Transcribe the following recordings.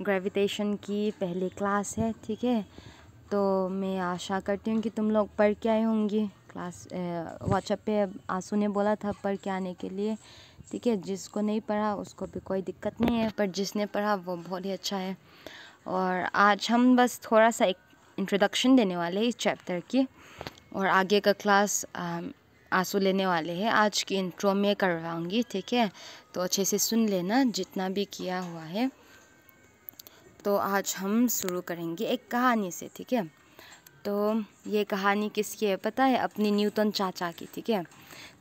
Gravitation की पहली class है ठीक है तो मैं आशा करती हूँ कि तुम लोग पढ़ के आए होंगी क्लास व्हाट्सएप पे आंसू ने बोला था पढ़ के आने के लिए ठीक है जिसको नहीं पढ़ा उसको भी कोई दिक्कत नहीं है पर जिसने पढ़ा वो बहुत ही अच्छा है और आज हम बस थोड़ा सा एक इंट्रोडक्शन देने वाले हैं इस चैप्टर की और आगे का क्लास आंसू लेने वाले हैं आज की इंट्रो में करवाऊँगी ठीक है तो अच्छे से सुन लेना जितना भी किया हुआ है तो आज हम शुरू करेंगे एक कहानी से ठीक है तो ये कहानी किसकी है पता है अपनी न्यूटन चाचा की ठीक है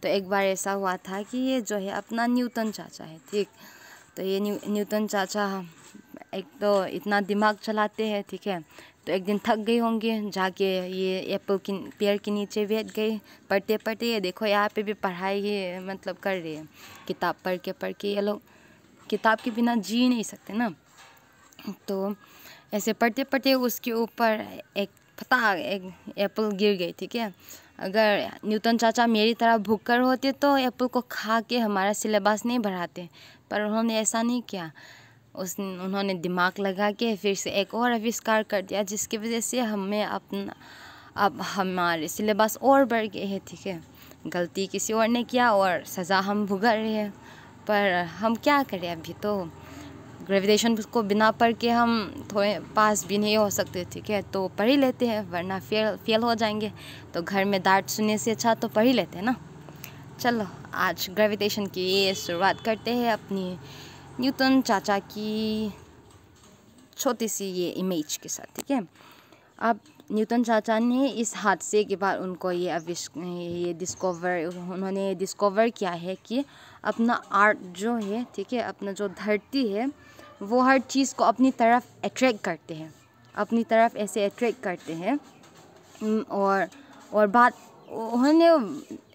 तो एक बार ऐसा हुआ था कि ये जो है अपना न्यूटन चाचा है ठीक तो ये न्यू न्यूटन चाचा एक तो इतना दिमाग चलाते हैं ठीक है तो एक दिन थक गए होंगे जाके ये एप्पल के पेड़ के नीचे बैठ गए पढ़ते पढ़ते ये देखो यहाँ पे भी पढ़ाई ही मतलब कर रहे हैं किताब पढ़ के पढ़ के ये लोग किताब के बिना जी नहीं सकते ना तो ऐसे पढ़ते पढ़ते उसके ऊपर एक पता एक एप्पल गिर गई ठीक है अगर न्यूटन चाचा मेरी तरह भूखकर होते तो एप्पल को खा के हमारा सिलेबस नहीं बढ़ाते पर उन्होंने ऐसा नहीं किया उस उन्होंने दिमाग लगा के फिर से एक और आविष्कार कर दिया जिसकी वजह से हमें अपना अब हमारे सिलेबस और बढ़ गए हैं ठीक है गलती किसी और ने किया और सज़ा हम भुगत रहे हैं पर हम क्या करें अभी तो ग्रेविटेशन को बिना पढ़ के हम थोड़े पास भी नहीं हो सकते ठीक है तो पढ़ ही लेते हैं वरना फेल फेल हो जाएंगे तो घर में डांट सुनने से अच्छा तो पढ़ ही लेते हैं ना चलो आज ग्रेविटेशन की ये शुरुआत करते हैं अपनी न्यूटन चाचा की छोटी सी ये इमेज के साथ ठीक है आप न्यूटन चाचा ने इस हादसे के बाद उनको ये अविष ये डिस्कवर उन्होंने डिस्कवर किया है कि अपना आर्ट जो है ठीक है अपना जो धरती है वो हर चीज़ को अपनी तरफ अट्रैक्ट करते हैं अपनी तरफ ऐसे अट्रैक्ट करते हैं और और बात उन्होंने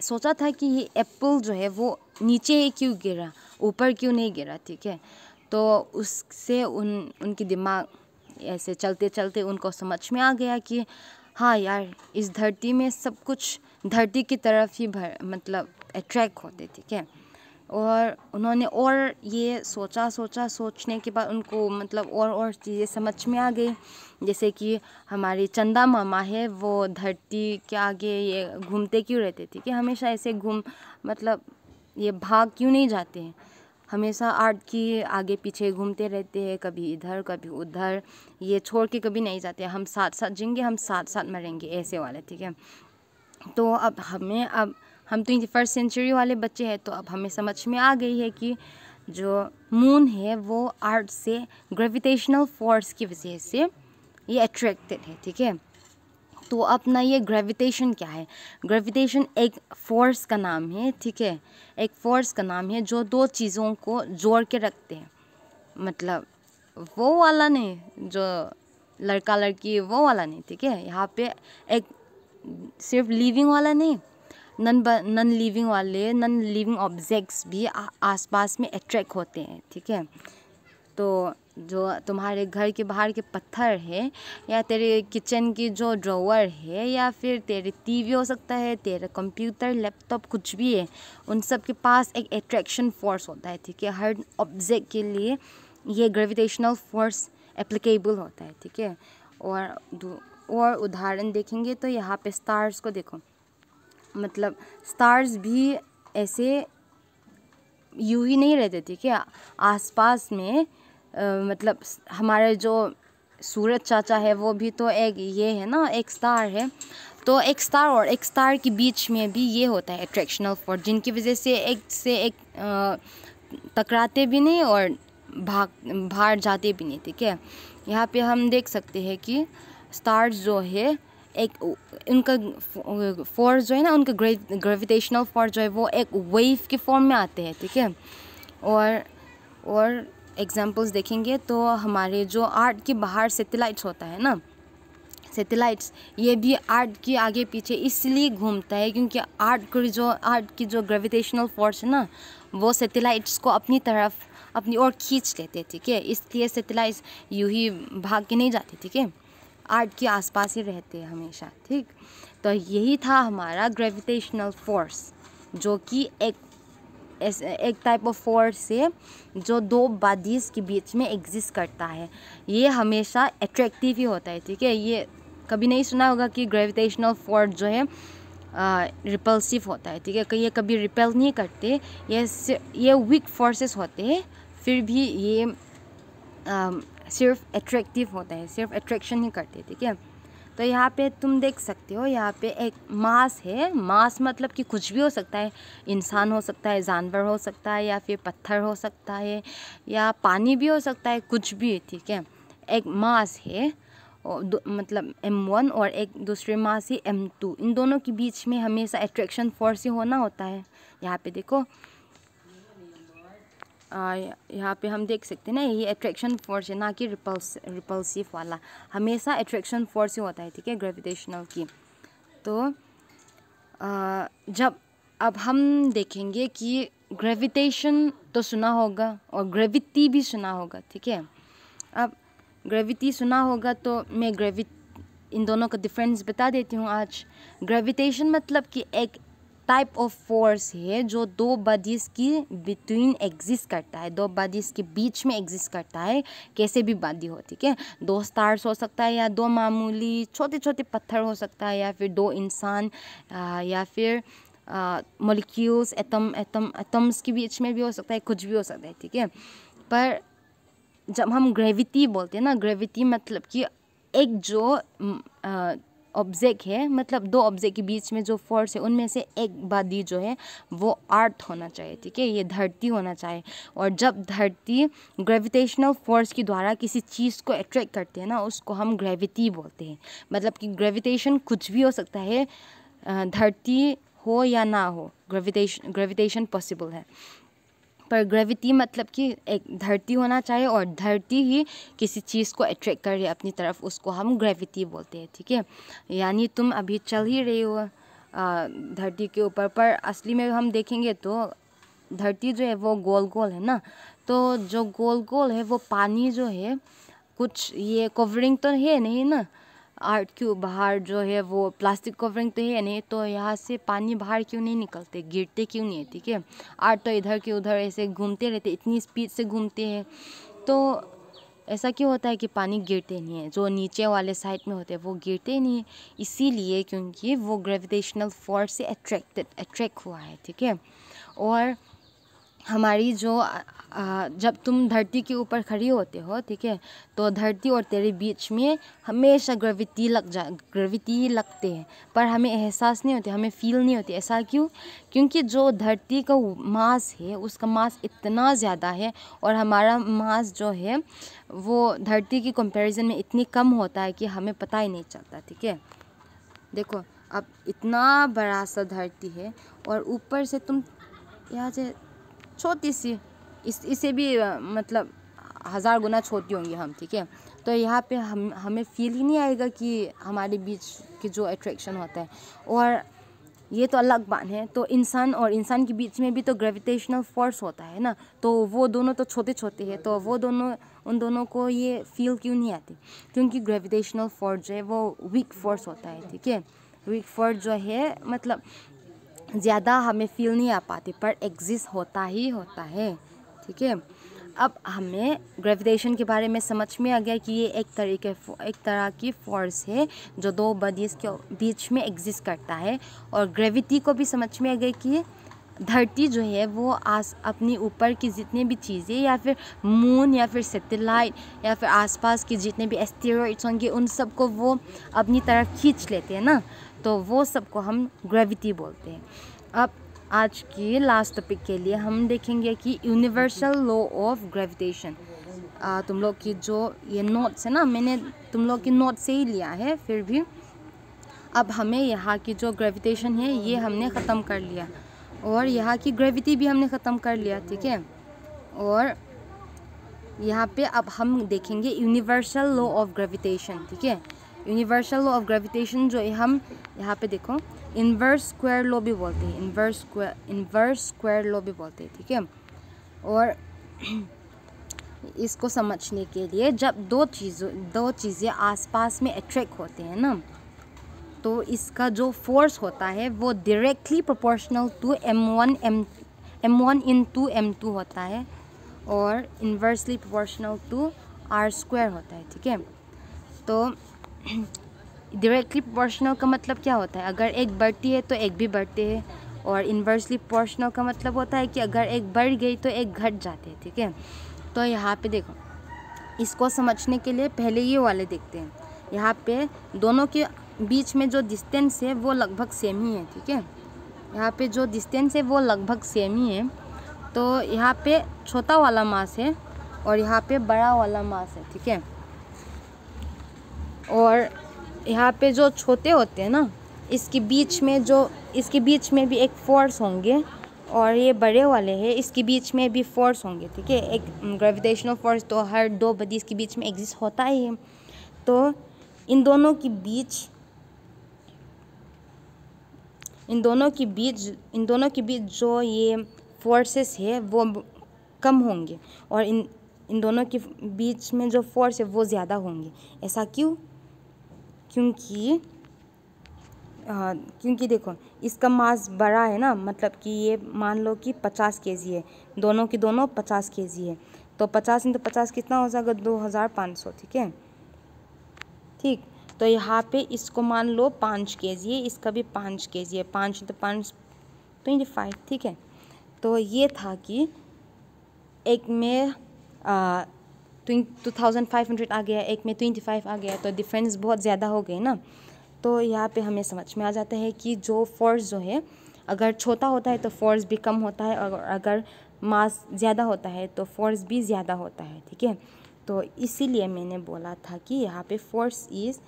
सोचा था कि ये एप्पल जो है वो नीचे ही क्यों गिरा ऊपर क्यों नहीं गिरा ठीक है तो उससे उन उनके दिमाग ऐसे चलते चलते उनको समझ में आ गया कि हाँ यार इस धरती में सब कुछ धरती की तरफ ही भर मतलब अट्रैक्ट होते ठीक है और उन्होंने और ये सोचा सोचा सोचने के बाद उनको मतलब और और चीज़ें समझ में आ गई जैसे कि हमारी चंदा मामा है वो धरती के आगे ये घूमते क्यों रहते थे कि हमेशा ऐसे घूम मतलब ये भाग क्यों नहीं जाते हैं हमेशा आर्ट की आगे पीछे घूमते रहते हैं कभी इधर कभी उधर ये छोड़ के कभी नहीं जाते हम साथ साथ जिंगे हम साथ साथ मरेंगे ऐसे वाले ठीक है तो अब हमें अब हम ट्वेंटी फर्स्ट सेंचुरी वाले बच्चे हैं तो अब हमें समझ में आ गई है कि जो मून है वो आर्ट से ग्रेविटेशनल फोर्स की वजह से ये अट्रैक्टेड है ठीक है तो अपना ये ग्रेविटेशन क्या है ग्रेविटेशन एक फोर्स का नाम है ठीक है एक फोर्स का नाम है जो दो चीज़ों को जोड़ के रखते हैं मतलब वो वाला नहीं जो लड़का लड़की वो वाला नहीं ठीक है यहाँ पे एक सिर्फ लिविंग वाला नहीं नन नन लिविंग वाले नन लिविंग ऑब्जेक्ट्स भी आसपास में अट्रैक्ट होते हैं ठीक है तो जो तुम्हारे घर के बाहर के पत्थर है या तेरे किचन की जो ड्रॉवर है या फिर तेरे टीवी हो सकता है तेरा कंप्यूटर लैपटॉप कुछ भी है उन सब के पास एक अट्रैक्शन फोर्स होता है ठीक है हर ऑब्जेक्ट के लिए ये ग्रेविटेशनल फोर्स एप्लीकेबल होता है ठीक है और और उदाहरण देखेंगे तो यहाँ पे स्टार्स को देखो मतलब स्टार्स भी ऐसे यू ही नहीं रहते ठीक है आसपास में मतलब हमारे जो सूरज चाचा है वो भी तो एक ये है ना एक स्टार है तो एक स्टार और एक स्टार के बीच में भी ये होता है अट्रैक्शनल फोर्स जिनकी वजह से एक से एक टकराते भी नहीं और भाग बाहर जाते भी नहीं ठीक है यहाँ पे हम देख सकते हैं कि स्टार जो है एक उनका फोर्स जो है ना उनका ग्रेविटेशनल फोर्स जो है वो एक वेव के फॉर्म में आते हैं ठीक है और और एग्जाम्पल्स देखेंगे तो हमारे जो आर्ट के बाहर सेटेलाइट्स होता है ना सेटेलाइट्स ये भी आर्ट के आगे पीछे इसलिए घूमता है क्योंकि आर्ट की जो आर्ट की जो ग्रेविटेशनल फोर्स है ना वो सेटेलाइट्स को अपनी तरफ अपनी ओर खींच लेते ठीक है इसलिए सेटेलाइट्स यूँ ही भाग के नहीं जाते ठीक है आर्ट के आसपास ही रहते हैं हमेशा ठीक तो यही था हमारा ग्रेविटेशनल फोर्स जो कि एक एक टाइप ऑफ फोर्स है जो दो बॉडीज़ के बीच में एग्जिस्ट करता है ये हमेशा अट्रैक्टिव ही होता है ठीक है ये कभी नहीं सुना होगा कि ग्रेविटेशनल फोर्स जो है रिपल्सिव होता है ठीक है ये कभी रिपेल नहीं करते ये ये वीक फोर्सेस होते हैं फिर भी ये आ, सिर्फ एट्रैक्टिव होता है सिर्फ अट्रैक्शन ही करते ठीक है तो यहाँ पे तुम देख सकते हो यहाँ पे एक मांस है मांस मतलब कि कुछ भी हो सकता है इंसान हो सकता है जानवर हो सकता है या फिर पत्थर हो सकता है या पानी भी हो सकता है कुछ भी ठीक है एक मांस है और मतलब एम वन और एक दूसरे मास ही एम टू इन दोनों के बीच में हमेशा एट्रैक्शन फोर्स ही होना होता है यहाँ पे देखो यहाँ पे हम देख सकते हैं ना ये अट्रैक्शन फोर्स है ना कि रिपल्स रिपल्सिव वाला हमेशा अट्रैक्शन फोर्स ही होता है ठीक है ग्रेविटेशनल की तो आ, जब अब हम देखेंगे कि ग्रेविटेशन तो सुना होगा और ग्रेविटी भी सुना होगा ठीक है अब ग्रेविटी सुना होगा तो मैं ग्रेविट इन दोनों का डिफरेंस बता देती हूँ आज ग्रेविटेशन मतलब कि एक टाइप ऑफ फोर्स है जो दो बॉडीज़ की बिटवीन एग्जिस्ट करता है दो बॉडीज़ के बीच में एग्जिस्ट करता है कैसे भी बॉडी हो ठीक है दो स्टार्स हो सकता है या दो मामूली छोटे छोटे पत्थर हो सकता है या फिर दो इंसान या फिर मोलिक्यूल्स एटम एटम एटम्स के बीच में भी हो सकता है कुछ भी हो सकता है ठीक है पर जब हम ग्रेविटी बोलते हैं ना ग्रेविटी मतलब कि एक जो आ, ऑब्जेक्ट है मतलब दो ऑब्जेक्ट के बीच में जो फोर्स है उनमें से एक बादी जो है वो अर्थ होना चाहिए ठीक है ये धरती होना चाहिए और जब धरती ग्रेविटेशनल फोर्स के द्वारा किसी चीज़ को अट्रैक्ट करते हैं ना उसको हम ग्रेविटी बोलते हैं मतलब कि ग्रेविटेशन कुछ भी हो सकता है धरती हो या ना हो ग्रेविटेशन ग्रेविटेशन पॉसिबल है पर ग्रेविटी मतलब कि एक धरती होना चाहिए और धरती ही किसी चीज़ को अट्रैक्ट कर रही है अपनी तरफ उसको हम ग्रेविटी बोलते हैं ठीक है यानी तुम अभी चल ही रहे हो धरती के ऊपर पर असली में हम देखेंगे तो धरती जो है वो गोल गोल है ना तो जो गोल गोल है वो पानी जो है कुछ ये कवरिंग तो है नहीं ना आर्ट क्यों बाहर जो है वो प्लास्टिक कवरिंग तो है नहीं तो यहाँ से पानी बाहर क्यों नहीं निकलते गिरते क्यों नहीं है ठीक है आर्ट तो इधर के उधर ऐसे घूमते रहते इतनी स्पीड से घूमते हैं तो ऐसा क्यों होता है कि पानी गिरते नहीं है जो नीचे वाले साइड में होते हैं वो गिरते नहीं है इसीलिए क्योंकि वो ग्रेविटेशनल फोर्स से अट्रैक्टेड अट्रैक्ट हुआ है ठीक है और हमारी जो जब तुम धरती के ऊपर खड़ी होते हो ठीक है तो धरती और तेरे बीच में हमेशा ग्रेविटी लग जा ग्रेविटी लगते हैं पर हमें एहसास नहीं होते हमें फील नहीं होती ऐसा क्यों क्योंकि जो धरती का मास है उसका मास इतना ज़्यादा है और हमारा मास जो है वो धरती की कंपैरिजन में इतनी कम होता है कि हमें पता ही नहीं चलता ठीक है देखो अब इतना बड़ा सा धरती है और ऊपर से तुम यहाँ से छोटी सी इस इसे भी मतलब हज़ार गुना छोटी होंगी हम ठीक है तो यहाँ पे हम हमें फील ही नहीं आएगा कि हमारे बीच के जो अट्रैक्शन होता है और ये तो अलग बात है तो इंसान और इंसान के बीच में भी तो ग्रेविटेशनल फोर्स होता है ना तो वो दोनों तो छोटे छोटे हैं तो वो दोनों उन दोनों को ये फील क्यों नहीं आती क्योंकि ग्रेविटेशनल फोर्स जो है वो वीक फोर्स होता है ठीक है वीक फोर्स जो है मतलब ज़्यादा हमें फील नहीं आ पाती पर एग्जिस्ट होता ही होता है ठीक है अब हमें ग्रेविटेशन के बारे में समझ में आ गया कि ये एक तरीके एक तरह की फोर्स है जो दो बॉडीज़ के बीच में एग्जिस्ट करता है और ग्रेविटी को भी समझ में आ गया कि धरती जो है वो आस अपने ऊपर की जितने भी चीज़ें या फिर मून या फिर सेटेलाइट या फिर आसपास के जितने भी एस्टेरॉइड्स होंगे उन सबको वो अपनी तरफ खींच लेते हैं ना तो वो सबको हम ग्रेविटी बोलते हैं अब आज के लास्ट टॉपिक के लिए हम देखेंगे कि यूनिवर्सल लॉ ऑफ ग्रेविटेशन तुम लोग की जो ये नोट्स है ना मैंने तुम लोग की नोट से ही लिया है फिर भी अब हमें यहाँ की जो ग्रेविटेशन है ये हमने ख़त्म कर लिया और यहाँ की ग्रेविटी भी हमने ख़त्म कर लिया ठीक है और यहाँ पे अब हम देखेंगे यूनिवर्सल लॉ ऑफ ग्रेविटेशन ठीक है यूनिवर्सल लॉ ऑफ ग्रेविटेशन जो हम यहाँ पे देखो इन्वर्स स्क्वायर लॉ भी बोलते हैं inverse square inverse square law भी बोलते हैं ठीक है और इसको समझने के लिए जब दो चीज़ों दो चीज़ें आसपास में अट्रैक्ट होते हैं ना तो इसका जो फोर्स होता है वो directly proportional to M one M M one into M two होता है और inversely proportional to R square होता है ठीक है तो डायरेक्टली प्रोपोर्शनल का मतलब क्या होता है अगर एक बढ़ती है तो एक भी बढ़ते हैं और इन्वर्सली प्रोपोर्शनल का मतलब होता है कि अगर एक बढ़ गई तो एक घट जाते हैं ठीक है थीके? तो यहाँ पे देखो इसको समझने के लिए पहले ये वाले देखते हैं यहाँ पे दोनों के बीच में जो डिस्टेंस है वो लगभग सेम ही है ठीक है यहाँ पे जो डिस्टेंस है वो लगभग सेम ही है तो यहाँ पे छोटा वाला मास है और यहाँ पे बड़ा वाला मास है ठीक है और यहाँ पे जो छोटे होते हैं ना इसके बीच में जो इसके बीच में भी एक फोर्स होंगे और ये बड़े वाले हैं इसके बीच में भी फोर्स होंगे ठीक है एक ग्रेविटेशनल फोर्स तो हर दो बदी के बीच में एग्जिस्ट होता ही है तो इन दोनों के बीच इन दोनों के बीच इन दोनों के बीच जो ये फोर्सेस है वो कम होंगे और इन इन दोनों के बीच में जो फोर्स है वो ज़्यादा होंगे ऐसा क्यों क्योंकि आ, क्योंकि देखो इसका मास बड़ा है ना मतलब कि ये मान लो कि पचास के जी है दोनों की दोनों पचास के जी है तो पचास इंटू पचास कितना हो जाएगा दो हज़ार पाँच सौ ठीक है ठीक तो यहाँ पे इसको मान लो पाँच के जी है इसका भी पाँच के जी है पाँच तो पाँच ट्वेंटी फाइव ठीक है तो ये था कि एक में टू थाउजेंड फाइव हंड्रेड आ गया एक में ट्वेंटी फाइव आ गया तो डिफरेंस बहुत ज़्यादा हो गई ना तो यहाँ पे हमें समझ में आ जाता है कि जो फोर्स जो है अगर छोटा होता है तो फोर्स भी कम होता है और अगर मास ज़्यादा होता है तो फोर्स भी ज़्यादा होता है ठीक है तो इसीलिए मैंने बोला था कि यहाँ पे force is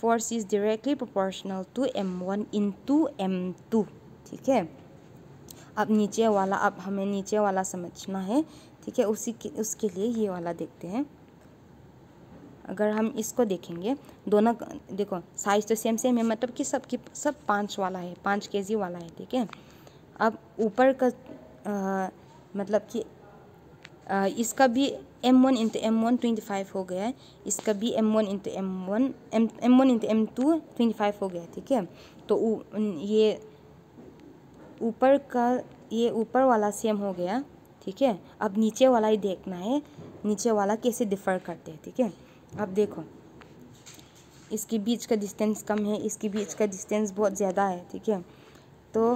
force is directly proportional to M one into M two ठीक है अब नीचे वाला अब हमें नीचे वाला समझना है ठीक है उसी के उसके लिए ये वाला देखते हैं अगर हम इसको देखेंगे दोनों देखो साइज़ तो सेम सेम है मतलब कि सब की सब पाँच वाला है पाँच के जी वाला है ठीक है अब ऊपर का आ, मतलब कि इसका भी M one into M one twenty five हो गया है इसका भी M one into M one M M one into M two twenty five हो गया ठीक है तो उ, ये ऊपर का ये ऊपर वाला सेम हो गया ठीक है अब नीचे वाला ही देखना है नीचे वाला कैसे डिफर करते हैं ठीक है थीके? अब देखो इसके बीच का डिस्टेंस कम है इसके बीच का डिस्टेंस बहुत ज़्यादा है ठीक है तो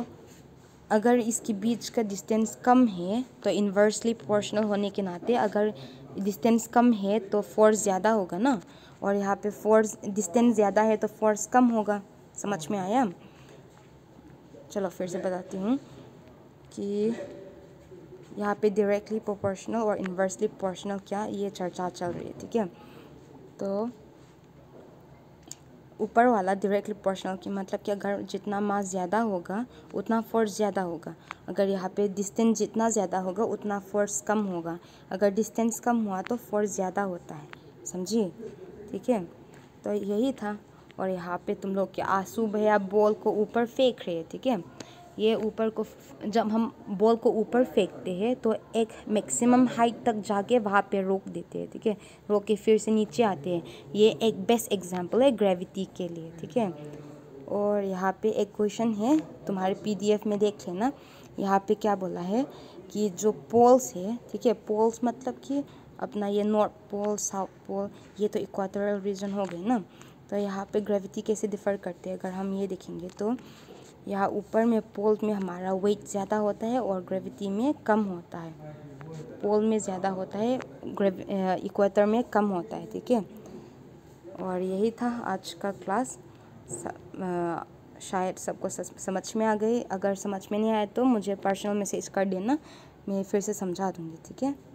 अगर इसके बीच का डिस्टेंस कम है तो इन्वर्सली प्रोपोर्शनल होने के नाते अगर डिस्टेंस कम है तो फोर्स ज़्यादा होगा ना और यहाँ पे फोर्स डिस्टेंस ज़्यादा है तो फोर्स कम होगा समझ में आया चलो फिर से बताती हूँ कि यहाँ पे डायरेक्टली प्रोपोर्शनल और इन्वर्सली प्रोपोर्शनल क्या ये चर्चा चल रही है ठीक है तो ऊपर वाला डायरेक्टली प्रोपोर्शनल की मतलब कि अगर जितना मास ज़्यादा होगा उतना फोर्स ज़्यादा होगा अगर यहाँ पे डिस्टेंस जितना ज़्यादा होगा उतना फोर्स कम होगा अगर डिस्टेंस कम हुआ तो फोर्स ज़्यादा होता है समझिए ठीक है तो यही था और यहाँ पे तुम लोग के आंसू भैया बॉल को ऊपर फेंक रहे ठीक है ये ऊपर को जब हम बॉल को ऊपर फेंकते हैं तो एक मैक्सिमम हाइट तक जाके वहाँ पे रोक देते हैं ठीक है रोक के फिर से नीचे आते हैं ये एक बेस्ट एग्जांपल है ग्रेविटी के लिए ठीक है और यहाँ पे एक क्वेश्चन है तुम्हारे पीडीएफ में देखे ना यहाँ पे क्या बोला है कि जो पोल्स है ठीक है पोल्स मतलब कि अपना ये नॉर्थ पोल साउथ पोल ये तो इक्वाटोरियल रीजन हो गए ना तो यहाँ पे ग्रेविटी कैसे डिफ़र करते हैं अगर हम ये देखेंगे तो यहाँ ऊपर में पोल में हमारा वेट ज़्यादा होता है और ग्रेविटी में कम होता है पोल में ज़्यादा होता है इक्वेटर में कम होता है ठीक है और यही था आज का क्लास स, आ, शायद सबको समझ में आ गई अगर समझ में नहीं आया तो मुझे पर्सनल मैसेज कर देना मैं फिर से समझा दूँगी ठीक है